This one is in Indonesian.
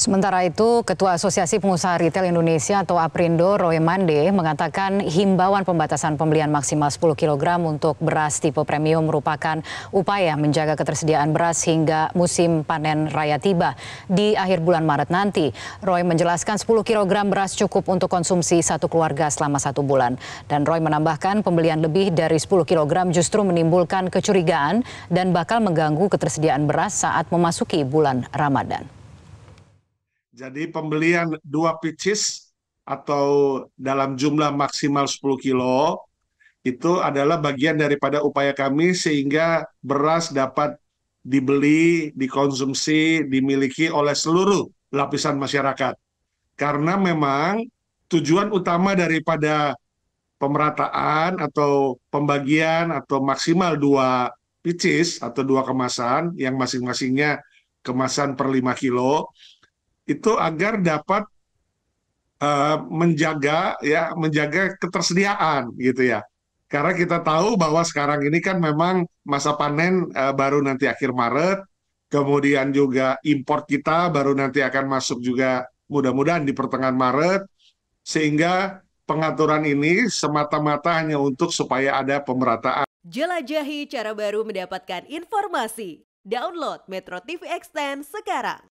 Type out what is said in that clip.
Sementara itu, Ketua Asosiasi Pengusaha Retail Indonesia atau APRINDO Roy Mande mengatakan himbauan pembatasan pembelian maksimal 10 kg untuk beras tipe premium merupakan upaya menjaga ketersediaan beras hingga musim panen raya tiba di akhir bulan Maret nanti. Roy menjelaskan 10 kg beras cukup untuk konsumsi satu keluarga selama satu bulan. Dan Roy menambahkan pembelian lebih dari 10 kg justru menimbulkan kecurigaan dan bakal mengganggu ketersediaan beras saat memasuki bulan Ramadan. Jadi pembelian dua pieces atau dalam jumlah maksimal 10 kilo itu adalah bagian daripada upaya kami sehingga beras dapat dibeli, dikonsumsi, dimiliki oleh seluruh lapisan masyarakat. Karena memang tujuan utama daripada pemerataan atau pembagian atau maksimal dua picis atau dua kemasan yang masing-masingnya kemasan per 5 kilo itu agar dapat uh, menjaga ya menjaga ketersediaan gitu ya. Karena kita tahu bahwa sekarang ini kan memang masa panen uh, baru nanti akhir Maret, kemudian juga import kita baru nanti akan masuk juga mudah-mudahan di pertengahan Maret sehingga pengaturan ini semata-mata hanya untuk supaya ada pemerataan. Jelajahi cara baru mendapatkan informasi. Download Metro TV Extend sekarang.